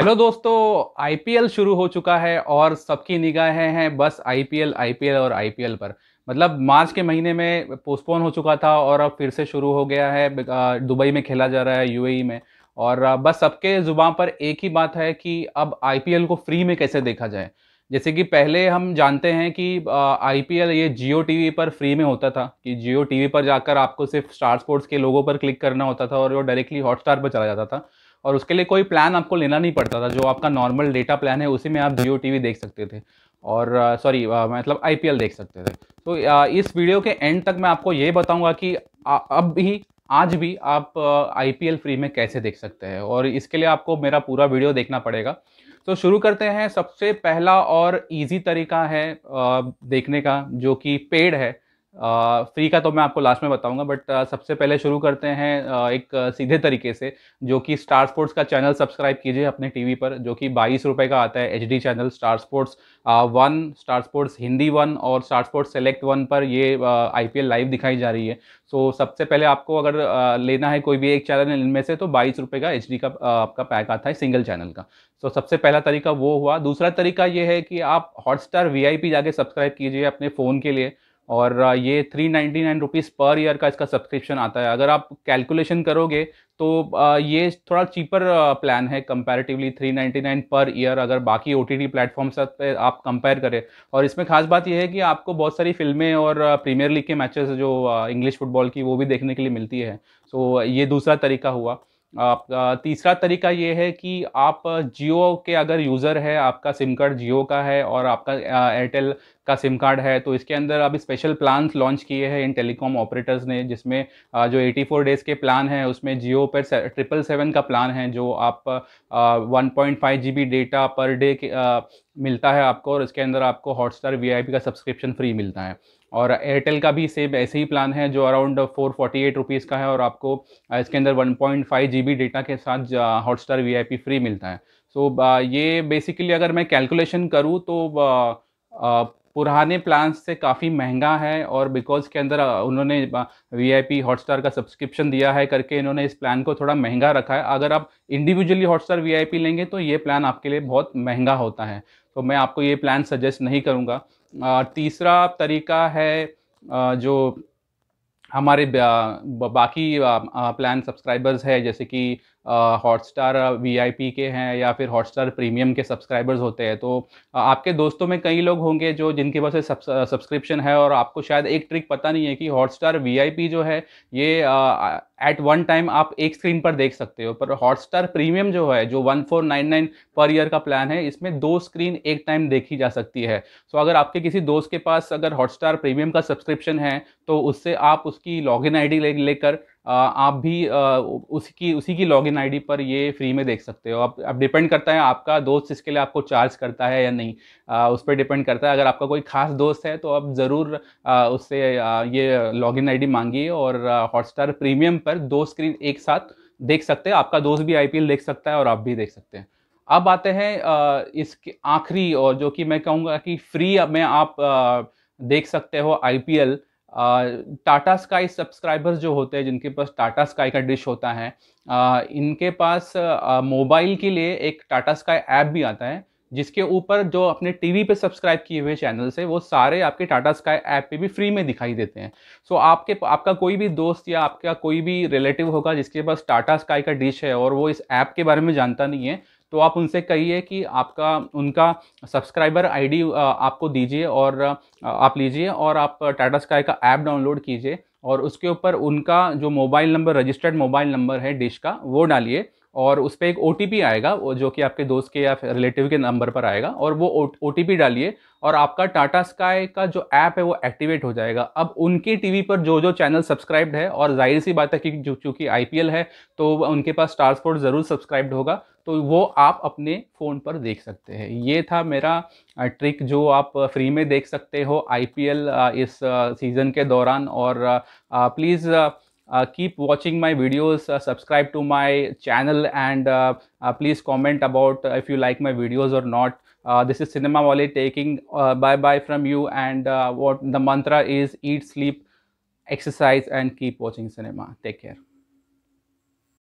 Hello दोस्तों IPL शुरू हो चुका है और सबकी निगाहें हैं बस आईपीएल आईपीएल और आईपीएल पर मतलब मार्च के महीने में पोस्टपोन हो चुका था और अब फिर से शुरू हो गया है दुबई में खेला जा रहा है यूएई e में और बस सबके ज़ुबान पर एक ही बात है कि अब आईपीएल को फ्री में कैसे देखा जाए जैसे कि पहले हम जानते हैं कि आईपीएल ये जियो टीवी पर फ्री में होता था कि जियो टीवी पर जाकर आपको सिर्फ स्टार स्पोर्ट्स के लोगों पर क्लिक करना होता था और वो डायरेक्टली हॉटस्टार पर चला जाता था और उसके लिए कोई प्लान आपको लेना नहीं पड़ता था जो आपका नॉर्मल डेटा प्लान है उसी में आप जियो टी देख सकते थे और सॉरी uh, uh, मतलब आई देख सकते थे तो आ, uh, इस वीडियो के एंड तक मैं आपको ये बताऊँगा कि आ, अब भी आज भी आप आई फ्री में कैसे देख सकते हैं और इसके लिए आपको मेरा पूरा वीडियो देखना पड़ेगा तो शुरू करते हैं सबसे पहला और इजी तरीका है देखने का जो कि पेड है फ्री का तो मैं आपको लास्ट में बताऊंगा बट सबसे पहले शुरू करते हैं एक सीधे तरीके से जो कि स्टार स्पोर्ट्स का चैनल सब्सक्राइब कीजिए अपने टीवी पर जो कि बाईस रुपये का आता है HD channel Star Sports one Star Sports Hindi one और स्टार स्पोर्ट्स सेलेक्ट वन पर ये आईपीएल लाइव दिखाई जा रही है सो सबसे पहले आपको अगर लेना है कोई भी एक चैनल इनमें से तो बाईस रुपये का एच का आपका पैक आता है सिंगल चैनल का सो so, सबसे पहला तरीका वो हुआ दूसरा तरीका ये है कि आप हॉटस्टार वी आई जाके सब्सक्राइब कीजिए अपने फ़ोन के लिए और ये three ninety nine rupees per year का इसका सब्सक्रिप्शन आता है अगर आप कैलकुलेशन करोगे तो ये थोड़ा चीपर प्लान है comparatively three ninety nine per year अगर बाकी ओ टी टी प्लेटफॉर्म्स पे आप कंपेयर करें और इसमें खास बात यह है कि आपको बहुत सारी फिल्में और प्रीमियर लीग के मैचेस जो इंग्लिश फुटबॉल की वो भी देखने के लिए मिलती है सो तो ये दूसरा तरीका हुआ आप तीसरा तरीका ये है कि आप जियो के अगर यूज़र है आपका सिम कार्ड जियो का है और आपका एयरटेल का सिम कार्ड है तो इसके अंदर अभी स्पेशल प्लान लॉन्च किए हैं इन टेलीकॉम ऑपरेटर्स ने जिसमें जो 84 डेज़ के प्लान हैं उसमें जियो पर ट्रिपल सेवन का प्लान है जो आप one point five G B data per day मिलता है आपको और इसके अंदर आपको हॉटस्टार वी का सब्सक्रिप्शन फ्री मिलता है और एयरटेल का भी सेम ऐसे ही प्लान है जो around four forty eight rupees का है और आपको इसके अंदर one point five G B data के साथ Hotstar V I P free मिलता है सो so, ये बेसिकली अगर मैं कैलकुलेशन करूँ तो पुराने प्लान से काफ़ी महंगा है और बिकॉज के अंदर उन्होंने वी आई पी हॉटस्टार का सब्सक्रिप्शन दिया है करके इन्होंने इस प्लान को थोड़ा महंगा रखा है अगर आप individually Hotstar V I P लेंगे तो ये प्लान आपके लिए बहुत महंगा होता है तो मैं आपको ये प्लान सजेस्ट नहीं करूँगा तीसरा तरीका है जो हमारे बा, बाकी प्लान सब्सक्राइबर्स है जैसे कि हॉटस्टार वीआईपी के हैं या फिर हॉटस्टार प्रीमियम के सब्सक्राइबर्स होते हैं तो आपके दोस्तों में कई लोग होंगे जो जिनके पास सब्सक्रिप्शन है और आपको शायद एक ट्रिक पता नहीं है कि हॉटस्टार वीआईपी जो है ये एट वन टाइम आप एक स्क्रीन पर देख सकते हो पर हॉटस्टार प्रीमियम जो है जो one four nine nine per year का प्लान है इसमें दो स्क्रीन एक टाइम देखी जा सकती है सो अगर आपके किसी दोस्त के पास अगर हॉटस्टार प्रीमियम का सब्सक्रिप्शन है तो उससे आप उसकी लॉगिन आईडी लेकर ले आप भी उसकी उसी की लॉगिन आईडी पर ये फ्री में देख सकते हो अब अब डिपेंड करता है आपका दोस्त इसके लिए आपको चार्ज करता है या नहीं उस पर डिपेंड करता है अगर आपका कोई खास दोस्त है तो आप ज़रूर उससे ये लॉगिन आईडी मांगिए और हॉटस्टार प्रीमियम पर दो स्क्रीन एक साथ देख सकते हैं आपका दोस्त भी आई देख सकता है और आप भी देख सकते हैं अब आते हैं इसके आखिरी और जो कि मैं कहूँगा कि फ्री में आप देख सकते हो आई टाटा स्काई सब्सक्राइबर्स जो होते हैं जिनके पास टाटा स्काई का डिश होता है आ, इनके पास मोबाइल के लिए एक टाटा स्काई ऐप भी आता है जिसके ऊपर जो अपने टीवी पे सब्सक्राइब किए हुए चैनल्स है वो सारे आपके टाटा स्काई ऐप पे भी फ्री में दिखाई देते हैं सो so, आपके आपका कोई भी दोस्त या आपका कोई भी रिलेटिव होगा जिसके पास टाटा स्काई का डिश है और वो इस ऐप के बारे में जानता नहीं है तो आप उनसे कहिए कि आपका उनका सब्सक्राइबर आईडी आपको दीजिए और आप लीजिए और आप टाटा स्काई का ऐप डाउनलोड कीजिए और उसके ऊपर उनका जो mobile number registered mobile number है डिश का वो डालिए और उस पर एक ओ आएगा जो कि आपके दोस्त के या रिलेटिव के नंबर पर आएगा और वो ओ डालिए और आपका टाटा स्काई का जो ऐप है वो एक्टिवेट हो जाएगा अब उनके टीवी पर जो जो चैनल सब्सक्राइब्ड है और जाहिर सी बात है कि चूँकि आई है तो उनके पास स्टार स्पोर्ट ज़रूर सब्सक्राइब्ड होगा तो वो आप अपने फ़ोन पर देख सकते हैं ये था मेरा ट्रिक जो आप फ्री में देख सकते हो आई इस सीज़न के दौरान और please Uh, keep watching my videos, uh, subscribe to my channel and uh, please comment about if you like my videos or not. this is Cinema Wale taking bye-bye from you and what the mantra is eat, sleep, exercise and keep watching cinema. Take care.